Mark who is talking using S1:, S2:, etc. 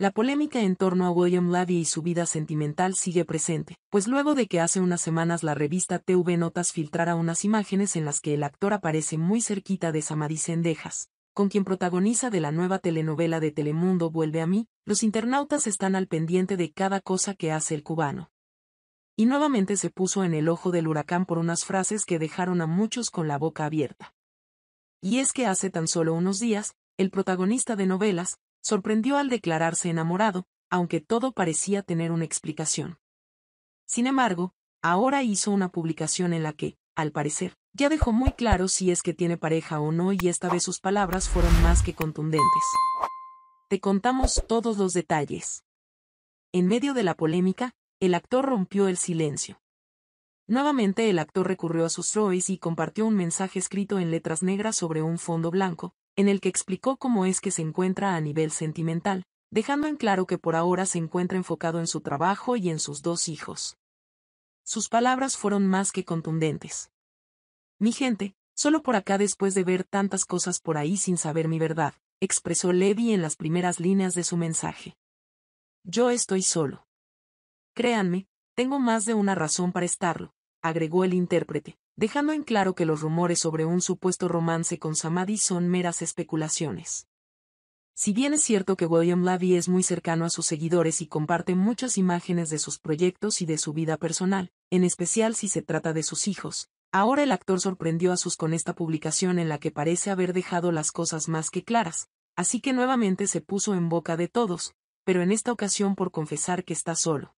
S1: La polémica en torno a William Levy y su vida sentimental sigue presente, pues luego de que hace unas semanas la revista TV Notas filtrara unas imágenes en las que el actor aparece muy cerquita de Samadhi Cendejas, con quien protagoniza de la nueva telenovela de Telemundo Vuelve a mí, los internautas están al pendiente de cada cosa que hace el cubano. Y nuevamente se puso en el ojo del huracán por unas frases que dejaron a muchos con la boca abierta. Y es que hace tan solo unos días, el protagonista de novelas, sorprendió al declararse enamorado, aunque todo parecía tener una explicación. Sin embargo, ahora hizo una publicación en la que, al parecer, ya dejó muy claro si es que tiene pareja o no y esta vez sus palabras fueron más que contundentes. Te contamos todos los detalles. En medio de la polémica, el actor rompió el silencio. Nuevamente el actor recurrió a sus Royce y compartió un mensaje escrito en letras negras sobre un fondo blanco, en el que explicó cómo es que se encuentra a nivel sentimental, dejando en claro que por ahora se encuentra enfocado en su trabajo y en sus dos hijos. Sus palabras fueron más que contundentes. Mi gente, solo por acá después de ver tantas cosas por ahí sin saber mi verdad, expresó Levi en las primeras líneas de su mensaje. Yo estoy solo. Créanme, tengo más de una razón para estarlo, agregó el intérprete, dejando en claro que los rumores sobre un supuesto romance con Samadhi son meras especulaciones. Si bien es cierto que William Levy es muy cercano a sus seguidores y comparte muchas imágenes de sus proyectos y de su vida personal, en especial si se trata de sus hijos, ahora el actor sorprendió a sus con esta publicación en la que parece haber dejado las cosas más que claras, así que nuevamente se puso en boca de todos, pero en esta ocasión por confesar que está solo.